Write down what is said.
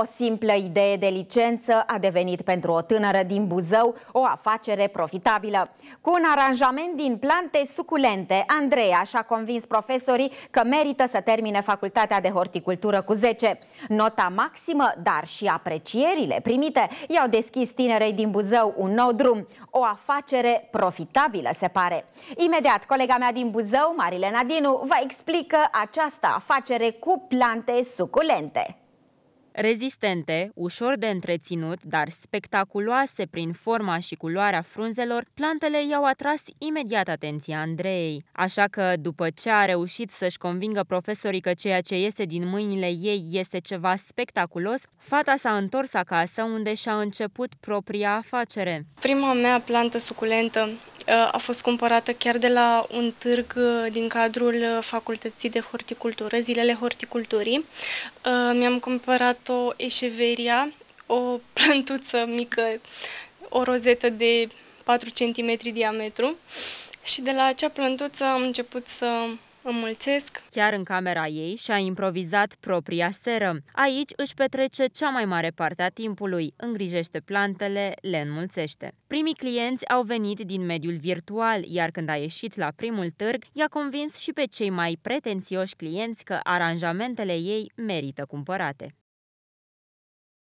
O simplă idee de licență a devenit pentru o tânără din Buzău o afacere profitabilă. Cu un aranjament din plante suculente, Andreea și-a convins profesorii că merită să termine facultatea de horticultură cu 10. Nota maximă, dar și aprecierile primite i-au deschis tinerei din Buzău un nou drum. O afacere profitabilă, se pare. Imediat, colega mea din Buzău, Marilena Dinu, va explică această afacere cu plante suculente. Rezistente, ușor de întreținut, dar spectaculoase prin forma și culoarea frunzelor, plantele i-au atras imediat atenția Andrei. Așa că, după ce a reușit să-și convingă profesorii că ceea ce iese din mâinile ei este ceva spectaculos, fata s-a întors acasă unde și-a început propria afacere. Prima mea plantă suculentă a fost cumpărată chiar de la un târg din cadrul Facultății de Horticultură, Zilele Horticulturii. Mi-am cumpărat o eșeveria, o plantuță mică, o rozetă de 4 cm diametru și de la acea plantuță am început să Înmulțesc. Chiar în camera ei și-a improvizat propria seră. Aici își petrece cea mai mare parte a timpului, îngrijește plantele, le înmulțește. Primii clienți au venit din mediul virtual, iar când a ieșit la primul târg, i-a convins și pe cei mai pretențioși clienți că aranjamentele ei merită cumpărate.